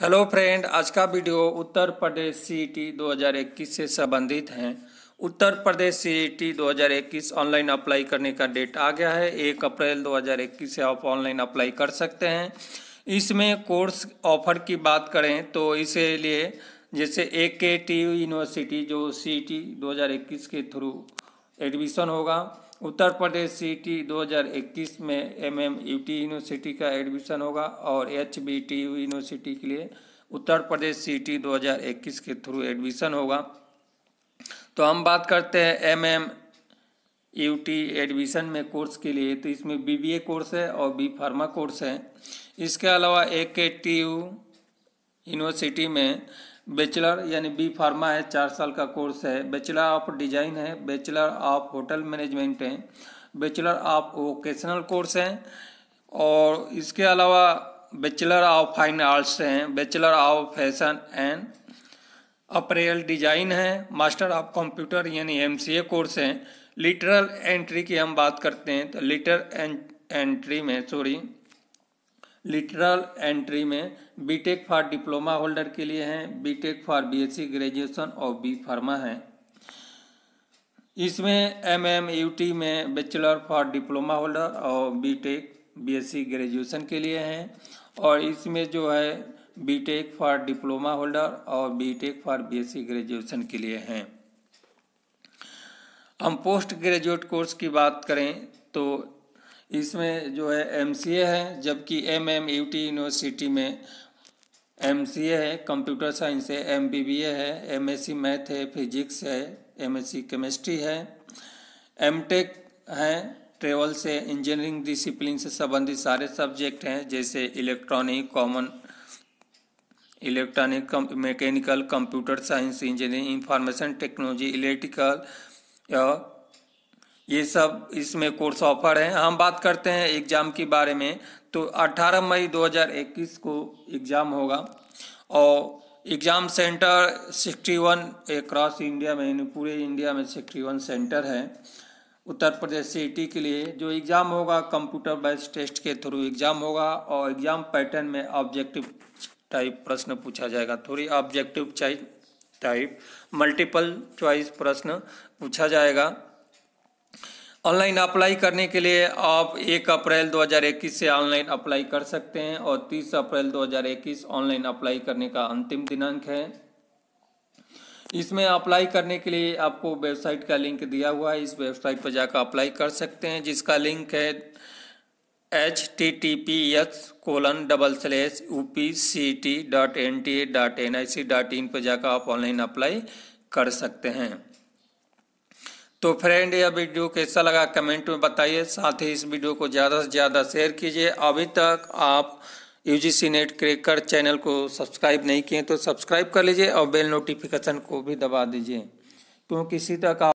hello friend आज का video Uttar Pradesh e CET 2021 से संबंधित है Uttar Pradesh CET 2021 online apply करने का डेट आ गया है एक अप्रैल 2021 से आप ऑनलाइन अप्लाई कर सकते हैं इसमें कोर्स ऑफर की बात करें तो इसे लिए जैसे A e K T university जो सी टी के थ्रू एडमिशन होगा उत्तर प्रदेश सिटी 2021 में M M U T university का एडमिशन होगा और H B T U university के लिए उत्तर प्रदेश सिटी 2021 के थ्रू एडमिशन होगा तो हम बात करते हैं M M U T admission में कोर्स के लिए तो इसमें बी बी ए कोर्स है और बी फार्मा कोर्स है इसके अलावा A K T U university में बैचलर यानी बी फार्मा है चार साल का कोर्स है बैचलर ऑफ डिजाइन है बैचलर ऑफ होटल मैनेजमेंट है बैचलर ऑफ वोकेशनल कोर्स हैं और इसके अलावा बैचलर ऑफ फाइन आर्ट्स हैं bachelor of fashion and apparel design है मास्टर ऑफ कंप्यूटर यानी एम कोर्स हैं लिटरल एंट्री की हम बात करते हैं तो लिटर एंट्री में सॉरी लिटरल एंट्री में बीटेक फॉर डिप्लोमा होल्डर के लिए हैं बीटेक फॉर बीएससी ग्रेजुएशन और बी फार्मा है इसमें एम एम यू टी में बैचलर फॉर डिप्लोमा होल्डर और बीटेक बीएससी ग्रेजुएशन के लिए हैं और इसमें जो है बीटेक फॉर डिप्लोमा होल्डर और बीटेक फॉर बीएससी ग्रेजुएशन के लिए हैं हम पोस्ट ग्रेजुएट कोर्स की बात करें तो इसमें जो है एम है जबकि M M U T university में एम है कंप्यूटर साइंस है एम बी बी ए है सी मैथ है फिजिक्स है सी केमिस्ट्री है टेक है ट्रेवल से इंजीनियरिंग डिसिप्लिन से संबंधित सारे सब्जेक्ट हैं जैसे electronic common electronic mechanical computer science engineering information technology electrical ये सब इसमें कोर्स ऑफर हैं हम बात करते हैं एग्ज़ाम के बारे में तो 18 मई 2021 को एग्ज़ाम होगा और एग्ज़ाम सेंटर 61 अक्रॉस इंडिया में यानी पूरे इंडिया में 61 सेंटर है उत्तर प्रदेश सिटी के लिए जो एग्ज़ाम होगा कंप्यूटर बेस्ड टेस्ट के थ्रू एग्ज़ाम होगा और एग्ज़ाम पैटर्न में ऑब्जेक्टिव टाइप प्रश्न पूछा जाएगा थोड़ी ऑब्जेक्टिव टाइप मल्टीपल चॉइस प्रश्न पूछा जाएगा ऑनलाइन अप्लाई करने के लिए आप 1 अप्रैल 2021 से ऑनलाइन अप्लाई कर सकते हैं और 30 अप्रैल 2021 ऑनलाइन अप्लाई करने का अंतिम दिनांक है इसमें अप्लाई करने के लिए आपको वेबसाइट का लिंक दिया हुआ है इस वेबसाइट पर जाकर अप्लाई कर सकते हैं जिसका लिंक है H T T P S colon double slash U P C T dot N T A dot N I C dot in पर जाकर आप ऑनलाइन अप्लाई कर सकते हैं तो फ्रेंड यह वीडियो कैसा लगा कमेंट में बताइए साथ ही इस वीडियो को ज़्यादा से ज़्यादा शेयर कीजिए अभी तक आप U G C NET cracker channel को सब्सक्राइब नहीं किए तो सब्सक्राइब कर लीजिए और बेल नोटिफिकेशन को भी दबा दीजिए क्योंकि इसी तक आप